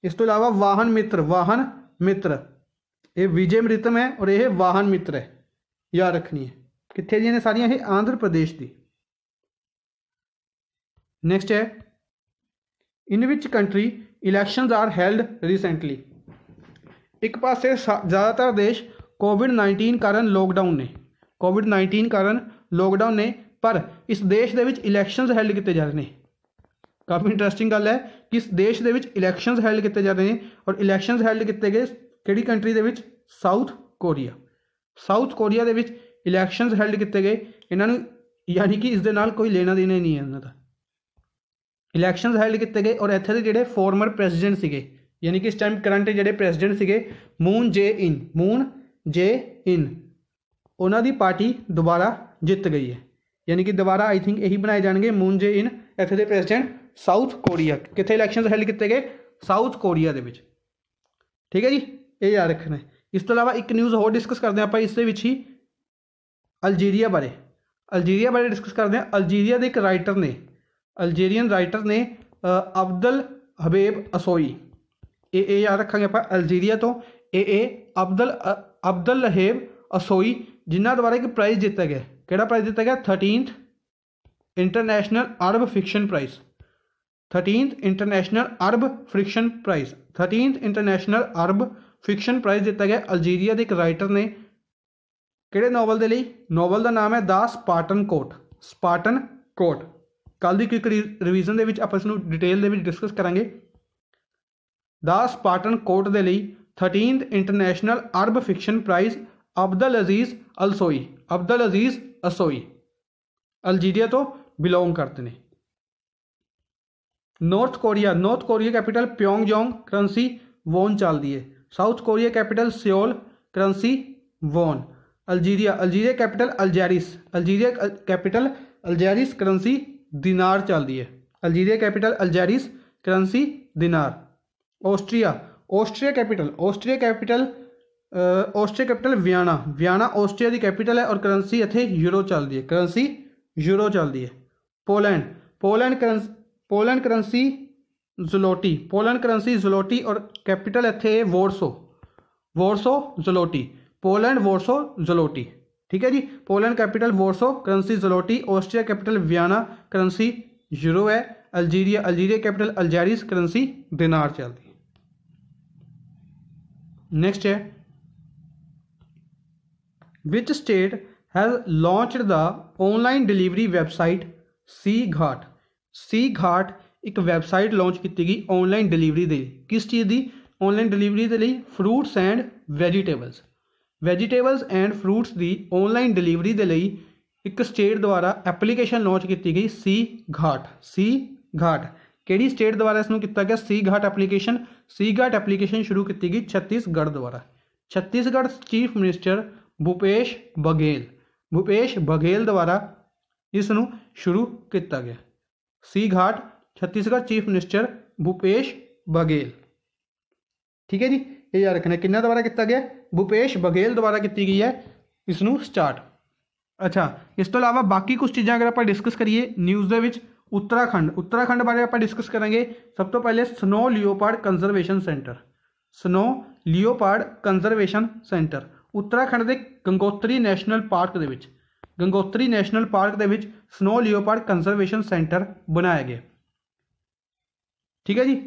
इस तो अलावा वाहन मित्र वाहन मित्र ये विजय मृतम है और यह वाहन मित्र है याद रखनी है कितने जी ने सारिया आंध्र प्रदेश की ਨੈਕਸਟ ਹੈ in which country elections are held recently ਇੱਕ ਪਾਸੇ ਜ਼ਿਆਦਾਤਰ ਦੇਸ਼ ਕੋਵਿਡ-19 ਕਾਰਨ ਲੋਕਡਾਊਨ ਨੇ ਕੋਵਿਡ-19 ਕਾਰਨ ਲੋਕਡਾਊਨ ਨੇ ਪਰ ਇਸ ਦੇਸ਼ ਦੇ ਵਿੱਚ ਇਲੈਕਸ਼ਨਸ ਹੈਲਡ ਕੀਤੇ ਜਾ ਰਹੇ ਨੇ ਕਾਫੀ ਇੰਟਰਸਟਿੰਗ ਗੱਲ ਹੈ ਕਿ ਇਸ ਦੇਸ਼ ਦੇ ਵਿੱਚ ਇਲੈਕਸ਼ਨਸ ਹੈਲਡ ਕੀਤੇ ਜਾ ਰਹੇ ਨੇ ਔਰ ਇਲੈਕਸ਼ਨਸ ਹੈਲਡ ਕੀਤੇ ਗਏ ਕਿਹੜੀ ਕੰਟਰੀ ਦੇ ਵਿੱਚ ਸਾਊਥ ਕੋਰੀਆ ਸਾਊਥ ਕੋਰੀਆ ਦੇ ਵਿੱਚ ਇਲੈਕਸ਼ਨਸ ਹੈਲਡ ਕੀਤੇ ਗਏ ਇਹਨਾਂ ਨੂੰ ਯਾਨੀ ਕਿ ਇਸ ਦੇ ਨਾਲ ਕੋਈ ਲੈਣਾ ਦੇਣਾ ਨਹੀਂ ਹੈ ਇਹਨਾਂ ਦਾ इलैक्शन हैल्ड किए गए और इतने के जोड़े फॉरमर प्रेजिडेंट से यानी कि इस टाइम करंट जे प्रेजिडेंट से Moon Jae-in Moon Jae-in उन्हों की पार्टी दोबारा जित गई है यानी कि दोबारा आई थिंक यही बनाए जाएंगे मून जे इन इतने के प्रेजिडेंट साउथ कोरिया कितने इलैक्शन हैल्ड किए गए साउथ कोरिया के ठीक है जी ये याद रखना इस तो अलावा एक न्यूज़ होर डिस्कस करते हैं आप इस ही अलजीरिया बारे अलजीरिया बारे डिस्कस करते हैं अलजीरिया के एक राइटर ने अलजेरियन राइटर ने अब्दुल हबेब असोई ए ए याद रखा आप अलजीरिया तो ए ए अब्दुल अब्दुल हबीब असोई जिन्हों द्वारा एक प्राइज़ दिता गया कि प्राइज़ दिता गया thirteenth international Arab fiction prize thirteenth international Arab fiction prize thirteenth international Arab fiction prize दिता गया अलजीरिया के एक राइटर ने किड़े नॉवल के लिए नॉवल का नाम है the Spartan court Spartan court कल की क्विक री रिविजन आप डिटेल डिस्कस करा द स्पाटन कोर्ट के लिए thirteen international Arab fiction prize Abdul Aziz अलसोई अब्दुल अजीज़ असोई अलजीरिया तो बिलोंग करते हैं North Korea North Korea capital Pyongyang currency won चलती है South Korea capital Seoul currency won Algeria Algeria capital Algiers Algeria capital Algiers currency dinar चलती है Algeria capital Algiers currency दिनार Austria Austria capital Austria capital Austria capital Vienna Vienna Austria की capital है और currency इतने euro चलती है currency euro चलती है Poland Poland currency Poland currency zloty Poland currency zloty और कैपिटल इतने वोरसो वोरसो जलोटी पोलैंड वोरसो जलोटी ठीक है जी Poland capital Warsaw currency zloty Austria capital Vienna currency euro है Algeria Algeria capital Algiers currency dinar चलती नेक्स्ट है which state has launch the online delivery website C घाट C घाट एक वैबसाइट लॉन्च की गई ऑनलाइन डिलीवरी किस चीज़ की ऑनलाइन डिलीवरी के लिए fruits and vegetables vegetables and fruits की ऑनलाइन डिलीवरी के लिए एक स्टेट द्वारा एप्लीकेशन लॉन्च की गई सी घाट सी घाट कि स्टेट द्वारा इसमें किया गया सी घाट एप्लीकेशन सी घाट एप्लीकेशन शुरू की गई छत्तीसगढ़ द्वारा छत्तीसगढ़ चीफ मिनिस्टर भूपेश बघेल भूपेश बघेल द्वारा इसन शुरू किया गया सी घाट छत्तीसगढ़ चीफ मिनिस्टर भूपेश बघेल ठीक है जी ये याद रखना कि द्वारा किया गया भूपेश बघेल द्वारा की गई है इसनों स्टार्ट अच्छा इस तो अलावा बाकी कुछ चीज़ें अगर आप डिस्कस करिए न्यूज़ के उत्तराखंड उत्तराखंड बारे आप डिस्कस करेंगे सब तो पहले snow leopard conservation centre snow leopard conservation centre Uttarakhand के गंगोत्री नैशनल पार्क के गंगोत्री नैशनल पार्क के स्नो लियोपार्ड कंजरवेशन सेंटर बनाया गया ठीक है जी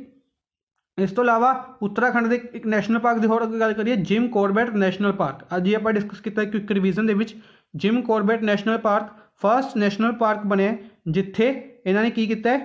इस तो अलावा उत्तराखंड के एक नैशनल पार्क की होर गल करिए जिम कोरबेट नैशनल पार्क अभी आप डिस्कस किया क्विक रिविजन के Jim Corbett national park first national park ਬਣਿਆ ਜਿੱਥੇ ਇਹਨਾਂ ਨੇ ਕੀ ਕੀਤਾ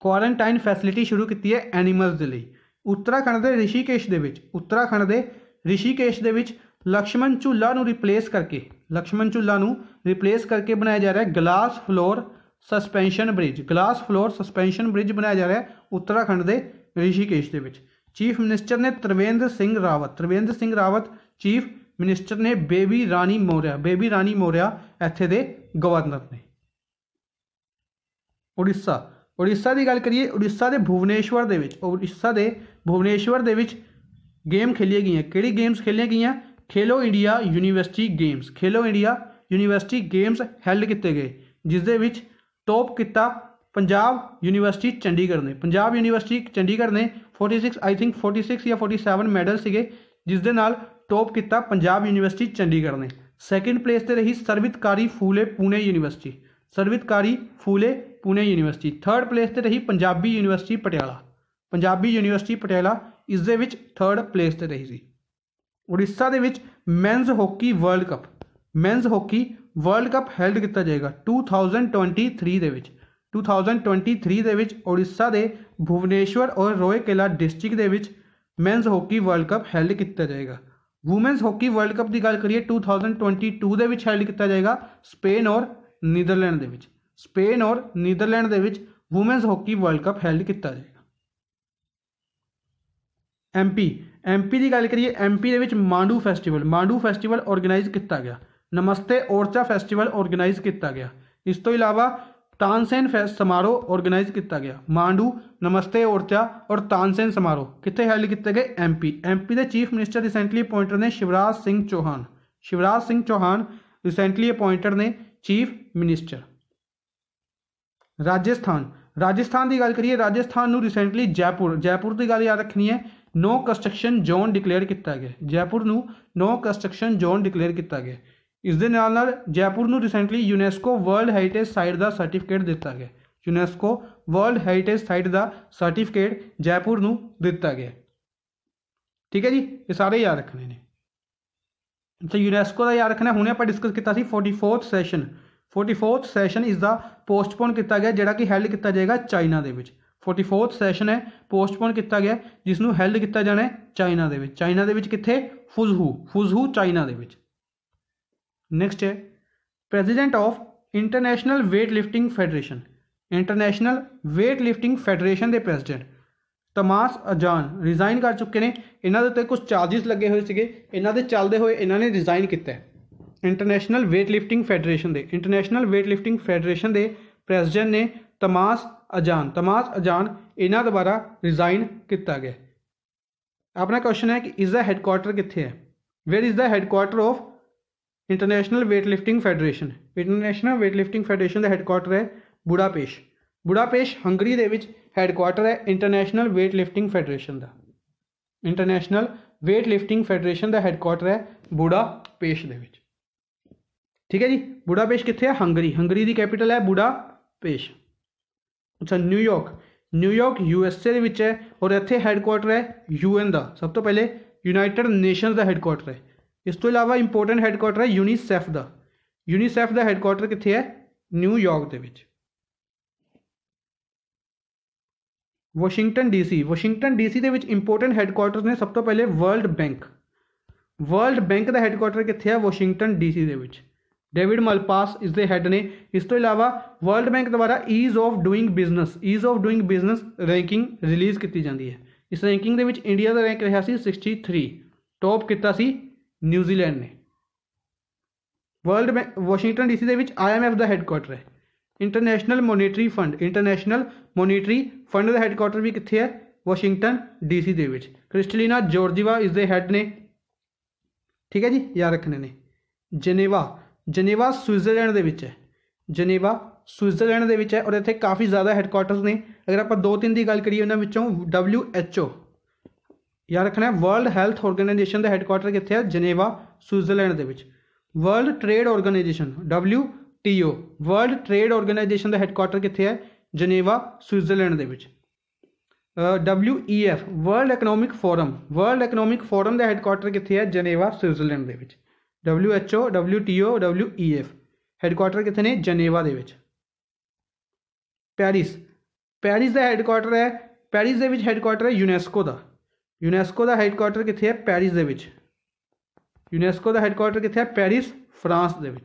ਕੁਆਰੰਟਾਈਨ ਫੈਸਿਲਿਟੀ ਸ਼ੁਰੂ ਕੀਤੀ ਹੈ ਐਨੀਮਲਸ ਦੇ ਲਈ ਉੱਤਰਾਖੰਡ ਦੇ ਰਿਸ਼ੀਕੇਸ਼ ਦੇ ਵਿੱਚ ਉੱਤਰਾਖੰਡ ਦੇ ਰਿਸ਼ੀਕੇਸ਼ ਦੇ ਵਿੱਚ ਲਕਸ਼ਮਣ ਝੂਲਾ ਨੂੰ ਰਿਪਲੇਸ ਕਰਕੇ ਲਕਸ਼ਮਣ ਝੂਲਾ ਨੂੰ ਰਿਪਲੇਸ ਕਰਕੇ ਬਣਾਇਆ ਜਾ ਰਿਹਾ ਹੈ glass floor suspension bridge glass floor suspension bridge ਬਣਾਇਆ ਜਾ ਰਿਹਾ ਹੈ ਉੱਤਰਾਖੰਡ ਦੇ ਰਿਸ਼ੀਕੇਸ਼ ਦੇ ਵਿੱਚ ਚੀਫ ਮਿਨਿਸਟਰ ਨੇ ਤ੍ਰਿਵੇਂਦਰ ਸਿੰਘ ਰਾਵਤ ਤ੍ਰਿਵੇਂਦਰ ਸਿੰਘ ਰਾਵਤ ਚੀਫ ਮਿਨਿਸਟਰ ਨੇ ਬੇਬੀ ਰਾਣੀ ਮੋਰਿਆ ਬੇਬੀ ਰਾਣੀ ਮੋਰਿਆ ਇੱਥੇ ਦੇ ਗਵਰਨਰ ਨੇ ਉੜੀਸਾ ਉੜੀਸਾ ਦੀ ਗੱਲ ਕਰੀਏ ਉੜੀਸਾ ਦੇ ਭੁਵਨੇਸ਼ਵਰ ਦੇ ਵਿੱਚ ਉੜੀਸਾ ਦੇ ਭੁਵਨੇਸ਼ਵਰ ਦੇ ਵਿੱਚ ਗੇਮ ਖੇਲੀਆਂ ਗਈਆਂ ਕਿਹੜੀ ਗੇਮਸ ਖੇਲੀਆਂ ਗਈਆਂ Khelo India university games Khelo India university games held ਕੀਤੇ ਗਏ ਜਿਸ ਦੇ ਵਿੱਚ ਟੌਪ ਕੀਤਾ ਪੰਜਾਬ ਯੂਨੀਵਰਸਿਟੀ ਚੰਡੀਗੜ੍ਹ ਨੇ ਪੰਜਾਬ ਯੂਨੀਵਰਸਿਟੀ ਚੰਡੀਗੜ੍ਹ ਨੇ 46 ਆਈ ਥਿੰਕ 46 ਜਾਂ 47 ਮੈਡਲ ਸੀਗੇ ਜਿਸ ਦੇ ਨਾਲ टॉप किया पंजाब यूनिवर्सिटी चंडीगढ़ ने सैकेंड प्लेस पर रही सरवितकारी फूले पुणे यूनिवर्सिटी सरवितकारी Phule Pune university third place ਤੇ ਰਹੀ ਪੰਜਾਬੀ ਯੂਨੀਵਰਸਿਟੀ ਪਟਿਆਲਾ ਪੰਜਾਬੀ ਯੂਨੀਵਰਸਿਟੀ ਪਟਿਆਲਾ ਇਸ ਦੇ ਵਿੱਚ ਥਰਡ ਪਲੇਸ ਤੇ ਰਹੀ ਸੀ ਉੜੀਸਾ ਦੇ ਵਿੱਚ men's hockey world cup men's hockey world cup held ਕੀਤਾ ਜਾਏਗਾ 2023 ਦੇ ਵਿੱਚ 2023 ਦੇ ਵਿੱਚ ਉੜੀਸਾ ਦੇ ਭੁਵਨੇਸ਼ਵਰ ਔਰ ਰੋਇਕੇਲਾ ਡਿਸਟ੍ਰਿਕਟ ਦੇ ਵਿੱਚ men's hockey world cup held ਕੀਤਾ ਜਾਏਗਾ वूमेन्स होकी वर्ल्ड कप की गल करिए टू थाउजेंड ट्वेंटी टू के हैल्ड किया जाएगा स्पेन और नीदरलैंड स्पेन और Netherlands women's hockey world cup held किया जाएगा एम पी एम पी की गल करिए M P Mandu festival Mandu festival organise किया गया नमस्ते ओरचा फैसटिवल ऑरगेनाइज किया गया इस तो इलावा तानसेन फेस्ट समारोह ऑर्गेनाइज किया गया मांडू नमस्ते ओरचा और तानसेन समारोह कितने हैल्ड किए गए एम एम पी के चीफ मिनिस्टर रिसेंटली अपॉइंटर ने शिवराज सिंह चौहान शिवराज सिंह चौहान रिसेंटली अपॉइंटेड ने चीफ मिनिस्टर राजस्थान राजस्थान की गल करिए राजस्थान में रिसेंटली जयपुर जयपुर की गल याद रखनी है नो कंस्ट्रक्शन जोन डिकलेयर किया गया Jaipur no no zone declare किया गया ਇਸ ਦੇ ਨਾਲ ਨਾਲ ਜੈਪੁਰ ਨੂੰ recently UNESCO world heritage site ਦਾ ਸਰਟੀਫਿਕੇਟ ਦਿੱਤਾ ਗਿਆ ਯੂਨੈਸਕੋ ਵਰਲਡ ਹੈਰੀਟੇਜ ਸਾਈਟ ਦਾ ਸਰਟੀਫਿਕੇਟ ਜੈਪੁਰ ਨੂੰ ਦਿੱਤਾ ਗਿਆ ਠੀਕ ਹੈ ਜੀ ਇਹ ਸਾਰੇ ਯਾਦ ਰੱਖਣੇ ਨੇ ਤੇ ਯੂਨੈਸਕੋ ਦਾ ਯਾਦ ਰੱਖਣਾ ਹੁਣੇ ਆਪਾਂ ਡਿਸਕਸ ਕੀਤਾ ਸੀ 44th ਸੈਸ਼ਨ 44th ਸੈਸ਼ਨ ਇਸ ਦਾ ਪੋਸਟਪੋਨ ਕੀਤਾ ਗਿਆ ਜਿਹੜਾ ਕਿ ਹੈਲਡ ਕੀਤਾ ਜਾਏਗਾ ਚਾਈਨਾ ਦੇ ਵਿੱਚ 44th ਸੈਸ਼ਨ ਹੈ ਪੋਸਟਪੋਨ ਕੀਤਾ ਗਿਆ ਜਿਸ ਨੂੰ ਹੈਲਡ ਕੀਤਾ ਜਾਣਾ ਹੈ ਚਾਈਨਾ ਦੇ ਵਿੱਚ ਚਾਈਨਾ ਦੇ ਵਿੱਚ ਕਿੱਥੇ ਫੁਜ਼ਹੂ ਫੁਜ਼ਹੂ ਚਾਈਨਾ ਦੇ ਵਿੱਚ नेक्स्ट है president of international weight lifting federation international weight lifting federation के प्रेसिडेंट तमाश अजान रिजाइन कर चुके हैं इन्हों के कुछ चार्जिज लगे हुए थे इन्हों के चलते हुए इन्होंने रिजाइन किया इंटरनेशनल वेट लिफ्टिंग फैडरेशन के इंटरनेशनल वेट लिफ्टिंग फैडरेशन के प्रेसिडेंट ने तमास अजान तमास अजान इन द्वारा रिजाइन किया गया अपना क्वेश्चन है कि इसका हैडकुआटर कितने है where is the headquarter of international weightlifting federation international weightlifting federation का हेडक्वार्टर है बुडापेश बुडापेश हंगरी के हेडक्वार्टर है इंटरनेशनल वेट लिफ्टिंग फैडरेशन का इंटरनेशनल वेटलिफ्टिंग फैडरेशन का हेडक्वार्टर है बुडापेश ठीक है जी बुडापेश कितने है हंगरी हंगरी की कैपीटल है बुडापेश अच्छा New York New York U S A और इतने हेडक्वार्टर है यू एन का सब तो पहले यूनाइट नेशन का हैडकुआटर है इस तो अलावा इंपोर्टेंट हैडकुआटर है यूनीसैफ का यूनीसैफ का हैडकुआटर कितने है न्यूयॉर्क के वॉशिंगटन डीसी वॉशिंगटन डीसी के इंपोर्टेंट हैडकुआटर ने सब तो पहले वर्ल्ड बैंक वर्ल्ड बैंक का हैडकुआटर कितने है वॉशिंगटन डीसी के डेविड मलपास इस हैड ने इस तो अलावा वर्ल्ड बैंक द्वारा ease of doing business ease of doing business ranking release की जाती है इस रैंकिंग इंडिया का रैंक रहा सिक्सटी थ्री टॉप किया ਨਿਊਜ਼ੀਲੈਂਡ ਨੇ ਵਰਲਡ ਵਾਸ਼ਿੰਗਟਨ ਡੀਸੀ ਦੇ ਵਿੱਚ ਆਈਐਮਐਫ ਦਾ ਹੈੱਡਕੁਆਟਰ ਹੈ international monetary fund international monetary fund ਦਾ ਹੈੱਡਕੁਆਟਰ ਵੀ ਕਿੱਥੇ ਹੈ ਵਾਸ਼ਿੰਗਟਨ ਡੀਸੀ ਦੇ ਵਿੱਚ ਕ੍ਰਿਸਟਲੀਨਾ ਜੋਰਜੀਵਾ ਇਸ ਦੇ ਹੈੱਡ ਨੇ ਠੀਕ ਹੈ ਜੀ ਯਾਦ ਰੱਖਣੇ ਨੇ ਜਨੇਵਾ ਜਨੇਵਾ ਸਵਿਟਜ਼ਰਲੈਂਡ ਦੇ ਵਿੱਚ ਹੈ ਜਨੇਵਾ ਸਵਿਟਜ਼ਰਲੈਂਡ ਦੇ ਵਿੱਚ ਹੈ ਔਰ ਇੱਥੇ ਕਾਫੀ ਜ਼ਿਆਦਾ ਹੈੱਡਕੁਆਟਰਸ ਨੇ ਅਗਰ ਆਪਾਂ ਦੋ ਤਿੰਨ ਦੀ ਗੱਲ ਕਰੀਏ ਉਹਨਾਂ ਵਿੱਚੋਂ WHO याद रखना है वर्ल्ड हैल्थ ऑर्गेनाइजेशन का हैडकुआटर कितने है Geneva Switzerland world trade organisation W T O world trade organisation का हैडकुआटर कितने है Geneva Switzerland W E F world economic forum world economic forum का हैडकुआटर कितने है Geneva Switzerland W H O W T O W E F headquarter कितने Geneva के Paris Paris का headquarter है पैरिस हैडकुआटर है यूनैसको का यूनैसको का हैडकुआटर कितने है पैरिस यूनैसको का हैडकुआटर कितने है पैरिस फ्रांस के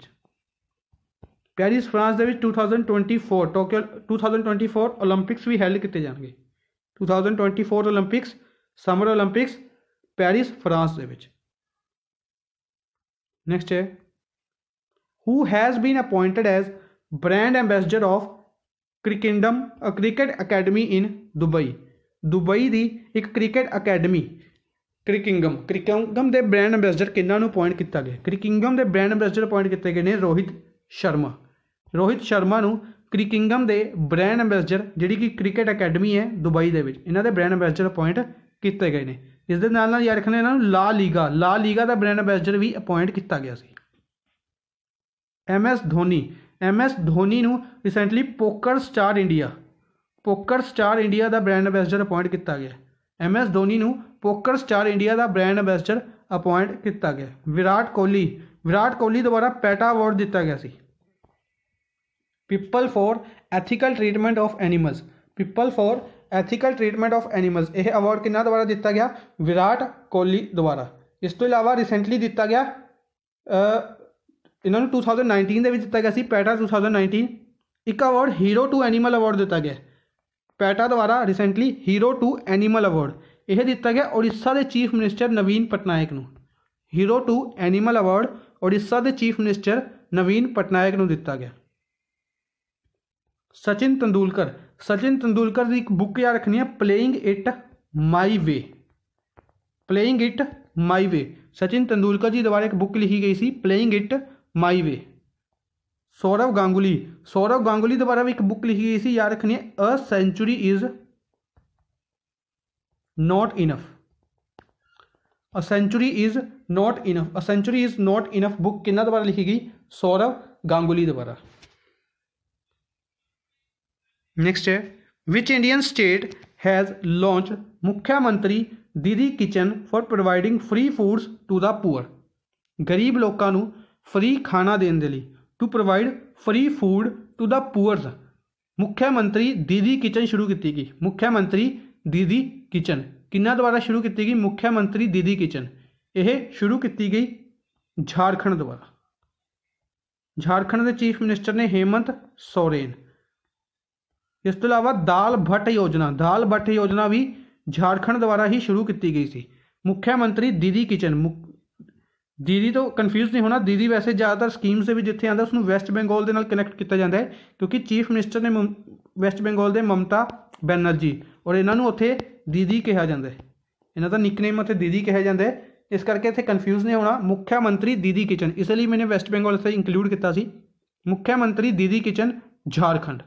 पैरिस फ्रांस के two thousand twenty four Tokyo two thousand twenty four Olympics भी हैल्ड किए जाएंगे two thousand twenty four Olympics summer Olympics Paris France के नैक्सट है who has been appointed as brand ambassador of Crickingdom cricket academy in Dubai Dubai ਦੀ ਇੱਕ cricket academy ਕ੍ਰਿਕਿੰਗਮ ਕ੍ਰਿਕਿੰਗਮ ਦੇ brand ambassador ਕਿੰਨਾਂ ਨੂੰ ਅਪਾਇੰਟ ਕੀਤਾ ਗਿਆ ਕ੍ਰਿਕਿੰਗਮ ਦੇ ਬ੍ਰਾਂਡ ਐਮਬੈਸਡਰ ਅਪਾਇੰਟ ਕੀਤੇ ਗਏ ਨੇ ਰੋਹਿਤ ਸ਼ਰਮਾ ਰੋਹਿਤ ਸ਼ਰਮਾ ਨੂੰ ਕ੍ਰਿਕਿੰਗਮ ਦੇ ਬ੍ਰਾਂਡ ਐਮਬੈਸਡਰ ਜਿਹੜੀ ਕਿ ਕ੍ਰਿਕਟ ਅਕੈਡਮੀ ਹੈ ਦੁਬਈ ਦੇ ਵਿੱਚ ਇਹਨਾਂ ਦੇ ਬ੍ਰਾਂਡ ਐਮਬੈਸਡਰ ਅਪਾਇੰਟ ਕੀਤੇ ਗਏ ਨੇ ਇਸ ਦੇ ਨਾਲ ਨਾਲ ਯਾਦ ਰੱਖਣਾ ਇਹਨਾਂ ਨੂੰ ਲਾ ਲੀਗਾ ਲਾ ਲੀਗਾ ਦਾ ਬ੍ਰਾਂਡ ਐਮਬੈਸਡਰ ਵੀ ਅਪਾਇੰਟ ਕੀਤਾ ਗਿਆ ਸੀ M S Dhoni M S Dhoni ਨੂੰ recently poker star India poker star India ਦਾ ਬ੍ਰਾਂਡ ਐਮਬੈਸਡਰ ਅਪਾਇੰਟ ਕੀਤਾ ਗਿਆ ਐਮ ਐਸ ਧੋਨੀ ਨੂੰ ਪੋਕਰ ਸਟਾਰ ਇੰਡੀਆ ਦਾ ਬ੍ਰਾਂਡ ਐਮਬੈਸਡਰ ਅਪਾਇੰਟ ਕੀਤਾ ਗਿਆ ਵਿਰਾਟ ਕੋਹਲੀ ਵਿਰਾਟ ਕੋਹਲੀ ਦੁਆਰਾ ਪੈਟਾ ਅਵਾਰਡ ਦਿੱਤਾ ਗਿਆ ਸੀ people for ethical treatment of animals people for ethical treatment of animals ਇਹ ਅਵਾਰਡ ਕਿਹਨਾਂ ਦੁਆਰਾ ਦਿੱਤਾ ਗਿਆ ਵਿਰਾਟ ਕੋਹਲੀ ਦੁਆਰਾ ਇਸ ਤੋਂ ਇਲਾਵਾ ਰੀਸੈਂਟਲੀ ਦਿੱਤਾ ਗਿਆ ਇਹਨਾਂ ਨੂੰ 2019 ਦੇ ਵਿੱਚ ਦਿੱਤਾ ਗਿਆ ਸੀ ਪੈਟਾ 2019 ਇੱਕ award hero to animal award ਦਿੱਤਾ ਗਿਆ ਪੈਟਾ ਦੁਆਰਾ recently hero to animal award ਇਹ ਦਿੱਤਾ ਗਿਆ ਓਡੀਸ਼ਾ ਦੇ ਚੀਫ ਮਿਨਿਸਟਰ ਨਵੀਨ ਪਟਨਾਇਕ ਨੂੰ hero to animal award Odisha ਦੇ ਚੀਫ ਮਿਨਿਸਟਰ ਨਵੀਨ ਪਟਨਾਇਕ ਨੂੰ ਦਿੱਤਾ ਗਿਆ ਸਚਿਨ ਤੰਦੂਲਕਰ ਸਚਿਨ ਤੰਦੂਲਕਰ ਦੀ ਇੱਕ ਬੁੱਕ ਯਾਦ ਰੱਖਣੀ ਹੈ playing it my way playing it my way Sachin Tendulkar ji ਦੁਆਰਾ ਇੱਕ ਬੁੱਕ ਲਿਖੀ ਗਈ ਸੀ playing it my way Sourav Ganguly Sourav Ganguly द्वारा भी एक बुक लिखी गई थी याद रखनी a century is not enough a century is not enough a century is not enough book किन्ना द्वारा लिखी गई सौरव गांगुली द्वारा नेक्स्ट है which Indian state has launch Mukhyamantri Didi kitchen for providing free foods to the poor गरीब लोगों फ्री खाना देने दे लिए to provide free food to the poors Mukhyamantri Didi kitchen शुरू की गई मुख्यमंत्री दीदी किचन कि द्वारा शुरू की गई मुख्यमंत्री दीदी किचन यह शुरू की गई झारखंड द्वारा झारखंड के चीफ मिनिस्टर ने हेमंत सोरेन इस तो अलावा दाल भट्ट योजना दाल भट्ट योजना भी झारखंड द्वारा ही शुरू की गई थी मुख्यमंत्री दीदी किचन मुख ਦੀਦੀ ਤੋਂ ਕਨਫਿਊਜ਼ ਨਹੀਂ ਹੋਣਾ ਦੀਦੀ ਵੈਸੇ ਜ਼ਿਆਦਾਤਰ ਸਕੀਮਸ ਦੇ ਵਿੱਚ ਜਿੱਥੇ ਆਂਦਾ ਉਸ ਨੂੰ ਵੈਸਟ ਬੰਗਾਲ ਦੇ ਨਾਲ ਕਨੈਕਟ ਕੀਤਾ ਜਾਂਦਾ ਹੈ ਕਿਉਂਕਿ ਚੀਫ ਮਿਨਿਸਟਰ ਨੇ ਵੈਸਟ ਬੰਗਾਲ ਦੇ ਮਮਤਾ ਬੈਨਰਜੀ ਔਰ ਇਹਨਾਂ ਨੂੰ ਉੱਥੇ ਦੀਦੀ ਕਿਹਾ ਜਾਂਦਾ ਹੈ ਇਹਨਾਂ ਦਾ ਨਿਕਨੇਮ ਉੱਥੇ ਦੀਦੀ ਕਿਹਾ ਜਾਂਦਾ ਹੈ ਇਸ ਕਰਕੇ ਇੱਥੇ ਕਨਫਿਊਜ਼ ਨਹੀਂ ਹੋਣਾ ਮੁੱਖ ਮੰਤਰੀ ਦੀਦੀ ਕਿਚਨ ਇਸ ਲਈ ਮੈਨੇ ਵੈਸਟ ਬੰਗਾਲ ਇਸੇ ਇਨਕਲੂਡ ਕੀਤਾ ਸੀ ਮੁੱਖ ਮੰਤਰੀ ਦੀਦੀ ਕਿਚਨ ਝਾਰਖੰਡ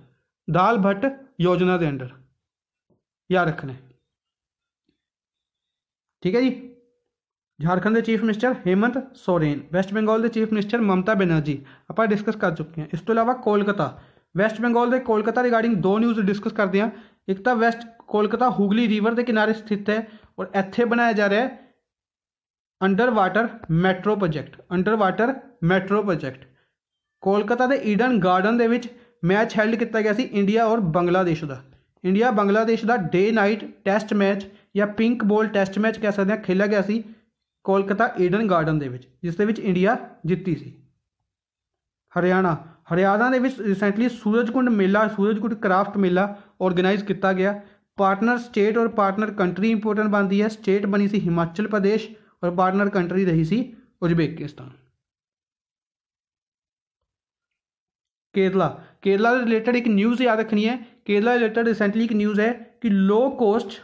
ਦਾਲ ਭੱਟ ਯੋਜਨਾ ਦੇ ਅੰਡਰ ਯਾਦ ਰੱਖਣਾ ਠੀਕ ਹੈ ਜੀ झारखंड ਦੇ chief minister Hemant Soren West Bengal ਦੇ ਚੀਫ ਮਿਨਿਸਟਰ ਮਮਤਾ ਬੇਨਰਜੀ ਆਪਾਂ ਡਿਸਕਸ ਕਰ ਚੁੱਕੇ ਹਾਂ ਇਸ ਤੋਂ ਇਲਾਵਾ ਕੋਲਕਾਤਾ ਵੈਸਟ ਬੰਗਾਲ ਦੇ ਕੋਲਕਾਤਾ ਰਿਗਾਰਡਿੰਗ ਦੋ ਨਿਊਜ਼ ਡਿਸਕਸ ਕਰਦੇ ਹਾਂ ਇੱਕ ਤਾਂ ਵੈਸਟ ਕੋਲਕਾਤਾ ਹੁਗਲੀ ਰਿਵਰ ਦੇ ਕਿਨਾਰੇ ਸਥਿਤ ਹੈ ਔਰ ਇੱਥੇ ਬਣਾਇਆ ਜਾ ਰਿਹਾ ਹੈ under water metro project under water metro project Kolkata ਦੇ ਈਡਨ ਗਾਰਡਨ ਦੇ ਵਿੱਚ ਮੈਚ ਹੈਲਡ ਕੀਤਾ ਗਿਆ ਸੀ ਇੰਡੀਆ ਔਰ ਬੰਗਲਾਦੇਸ਼ ਦਾ ਇੰਡੀਆ ਬੰਗਲਾਦੇਸ਼ ਦਾ ਡੇ ਨਾਈਟ ਟੈਸਟ ਮੈਚ ਜਾਂ ਪਿੰਕ ਬੋਲ ਟੈਸਟ ਮੈਚ ਕਹਿ ਸਕਦੇ ਹਾਂ ਖੇਡਿਆ ਗਿਆ ਸੀ कोलकाता ईडन गार्डन के जिस इंडिया जीती सी हरियाणा हरियाणा के रिसेंटली ਹਰਿਆਣਾ ਦੇ ਵਿੱਚ recently Surajkund Mela Surajkund craft partner state और पार्टनर कंट्री इंपोर्टेंट बनती है स्टेट बनी सी हिमाचल प्रदेश और पार्टनर कंट्री रही सी उज्बेकिस्तान केरला केरला रिलेटेड एक न्यूज़ याद रखनी है केरला रिलेटेड रिसेंटली एक न्यूज़ है कि low cost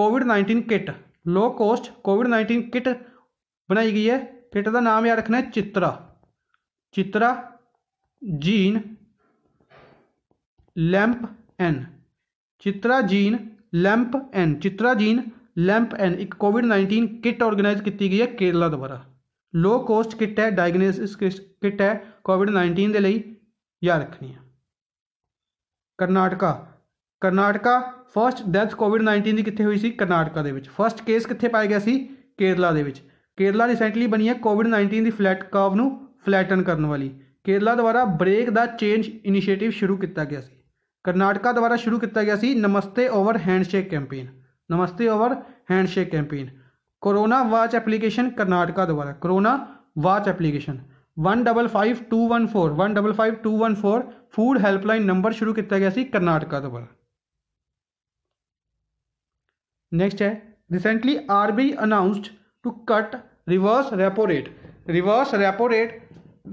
covid nineteen kit low cost covid nineteen kit बनाई गई है किट का नाम याद रखना है Chitra Chitra gene lamp N Chitra gene lamp N Chitra gene lamp N एक कोविड नाइनटीन किट ऑर्गेनाइज की गई है केरला द्वारा लो कोस्ट किट है डायग्नोसिस किट है कोविड नाइनटीन के लिए याद रखनी है कर्नाटका ਕਰਨਾਟਕਾ ਫਰਸਟ ਡੈਥ ਕੋਵਿਡ-19 ਦੀ ਕਿੱਥੇ ਹੋਈ ਸੀ ਕਰਨਾਟਕਾ ਦੇ ਵਿੱਚ ਫਰਸਟ ਕੇਸ ਕਿੱਥੇ ਪਾਇਆ ਗਿਆ ਸੀ ਕੇਰਲਾ ਦੇ ਵਿੱਚ ਕੇਰਲਾ ਰੀਸੈਂਟਲੀ ਬਣੀ ਹੈ ਕੋਵਿਡ-19 ਦੀ ਫਲੈਟ ਕਰਵ ਨੂੰ ਫਲੈਟਨ ਕਰਨ ਵਾਲੀ ਕੇਰਲਾ ਦੁਆਰਾ ਬ੍ਰੇਕ ਦਾ ਚੇਂਜ ਇਨੀਸ਼ੀਏਟਿਵ ਸ਼ੁਰੂ ਕੀਤਾ ਗਿਆ ਸੀ ਕਰਨਾਟਕਾ ਦੁਆਰਾ ਸ਼ੁਰੂ ਕੀਤਾ ਗਿਆ ਸੀ Namaste over handshake campaign Namaste over handshake campaign corona watch application Karnataka ਦੁਆਰਾ corona watch application 155214 155214 food helpline number ਸ਼ੁਰੂ ਕੀਤਾ ਗਿਆ ਸੀ ਕਰਨਾਟਕਾ ਦੁਆਰਾ ਨੈਕਸਟ ਹੈ recently RBI announced to cut reverse repo rate reverse repo rate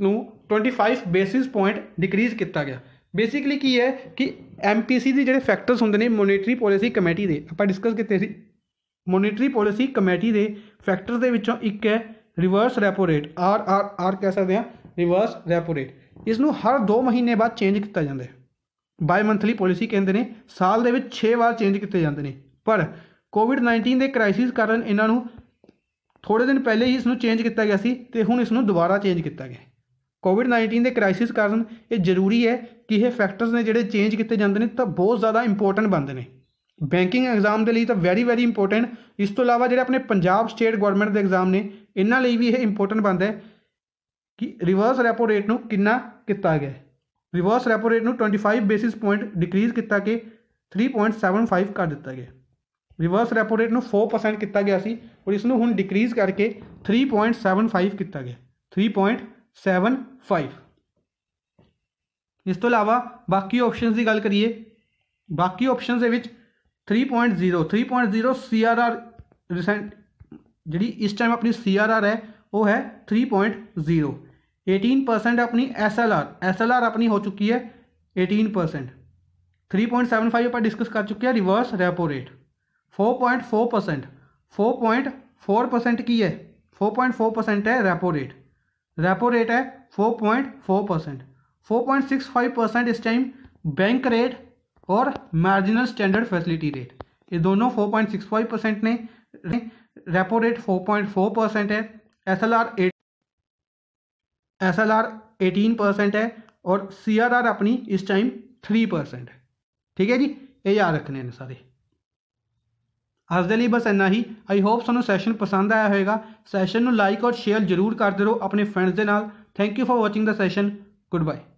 ਨੂੰ 25 ਬੇਸਿਸ ਪੁਆਇੰਟ ਡਿਕਰੀਜ਼ ਕੀਤਾ ਗਿਆ ਬੇਸਿਕਲੀ ਕੀ ਹੈ ਕਿ ਐਮਪੀਸੀ ਦੇ ਜਿਹੜੇ ਫੈਕਟਰਸ ਹੁੰਦੇ ਨੇ ਮੋਨਿਟਰੀ ਪੋਲਿਸੀ ਕਮੇਟੀ ਦੇ ਆਪਾਂ ਡਿਸਕਸ ਕੀਤੇ ਸੀ ਮੋਨਿਟਰੀ ਪੋਲਿਸੀ ਕਮੇਟੀ ਦੇ ਫੈਕਟਰਸ ਦੇ ਵਿੱਚੋਂ ਇੱਕ ਹੈ reverse repo rate R R R ਕਹਿ ਸਕਦੇ ਹਾਂ ਰਿਵਰਸ ਰੈਪੋ ਰੇਟ ਇਸ ਨੂੰ ਹਰ 2 ਮਹੀਨੇ ਬਾਅਦ ਚੇਂਜ ਕੀਤਾ ਜਾਂਦਾ ਹੈ ਬਾਈ ਮੰਥਲੀ ਪਾਲਿਸੀ ਕਹਿੰਦੇ ਨੇ ਸਾਲ ਦੇ ਵਿੱਚ 6 ਵਾਰ ਚੇਂਜ ਕੀਤੇ ਜਾਂਦੇ ਨੇ ਪਰ ਕੋਵਿਡ-19 ਦੇ ਕ੍ਰਾਈਸਿਸ ਕਾਰਨ ਇਹਨਾਂ ਨੂੰ ਥੋੜੇ ਦਿਨ ਪਹਿਲੇ ਹੀ ਇਸ ਨੂੰ ਚੇਂਜ ਕੀਤਾ ਗਿਆ ਸੀ ਤੇ ਹੁਣ ਇਸ ਨੂੰ ਦੁਬਾਰਾ ਚੇਂਜ ਕੀਤਾ ਗਿਆ ਕੋਵਿਡ-19 ਦੇ ਕ੍ਰਾਈਸਿਸ ਕਾਰਨ ਇਹ ਜ਼ਰੂਰੀ ਹੈ ਕਿ ਇਹ ਫੈਕਟਰਸ ਨੇ ਜਿਹੜੇ ਚੇਂਜ ਕੀਤੇ ਜਾਂਦੇ ਨੇ ਤਾਂ ਬਹੁਤ ਜ਼ਿਆਦਾ ਇੰਪੋਰਟੈਂਟ ਬਣਦੇ ਨੇ ਬੈਂਕਿੰਗ ਐਗਜ਼ਾਮ ਦੇ ਲਈ ਤਾਂ ਵੈਰੀ ਵੈਰੀ ਇੰਪੋਰਟੈਂਟ ਇਸ ਤੋਂ ਇਲਾਵਾ ਜਿਹੜੇ ਆਪਣੇ ਪੰਜਾਬ ਸਟੇਟ ਗਵਰਨਮੈਂਟ ਦੇ ਐਗਜ਼ਾਮ ਨੇ ਇਹਨਾਂ ਲਈ ਵੀ ਇਹ ਇੰਪੋਰਟੈਂਟ ਬਣਦਾ ਹੈ ਕਿ ਰਿਵਰਸ ਰੈਪੋ ਰੇਟ ਨੂੰ ਕਿੰਨਾ ਕੀਤਾ ਗਿਆ ਰਿਵਰਸ ਰੈਪੋ ਰੇਟ ਨੂੰ 25 ਬੇਸਿਸ ਪੁਆਇੰਟ ਡਿਕਰੀਜ਼ ਕੀਤਾ ਕਿ 3.75 ਕਰ ਦਿੱਤਾ ਗਿਆ रिवर्स रैपो रेट में फोर परसेंट किया गया सी और इसनों हूँ डिक्रीज करके थ्री पॉइंट सैवन फाइव किया गया थ्री पॉइंट सैवन फाइव इस तो अलावा बाकी ऑप्शन की गल करिए बाकी option three point zero three point zero C R R recent जी इस टाइम अपनी सी आर आर है वह है three point zero eighteen percent अपनी S L R S L R अपनी हो चुकी है eighteen percent three point seven five आप डिस्कस कर चुके हैं reverse repo rate four point four percent four point four percent की है फोर पॉइंट फोर परसेंट है रेपो रेट रेपो रेट है four point four percent four point five percent इस time bank rate और marginal standard facility rate ये दोनों four point five percent ने repo rate four point four percent है S L R eight S L R eighteen percent है और सी R are अपनी इस टाइम थ्री परसेंट ठीक है जी ये याद रखने हैं सारे ਅੱਜ ਦੇ ਲਈ ਬਸ ਇੰਨਾ ਹੀ ਆਈ ਹੋਪ ਤੁਹਾਨੂੰ ਸੈਸ਼ਨ ਪਸੰਦ ਆਇਆ ਹੋਵੇਗਾ ਸੈਸ਼ਨ ਨੂੰ ਲਾਈਕ ਔਰ ਸ਼ੇਅਰ ਜ਼ਰੂਰ ਕਰਦੇ ਰਹੋ ਆਪਣੇ ਫਰੈਂਡਸ ਦੇ ਨਾਲ ਥੈਂਕ ਯੂ ਫॉर ਵਾਚਿੰਗ ਦਾ ਸੈਸ਼ਨ ਗੁੱਡ ਬਾਏ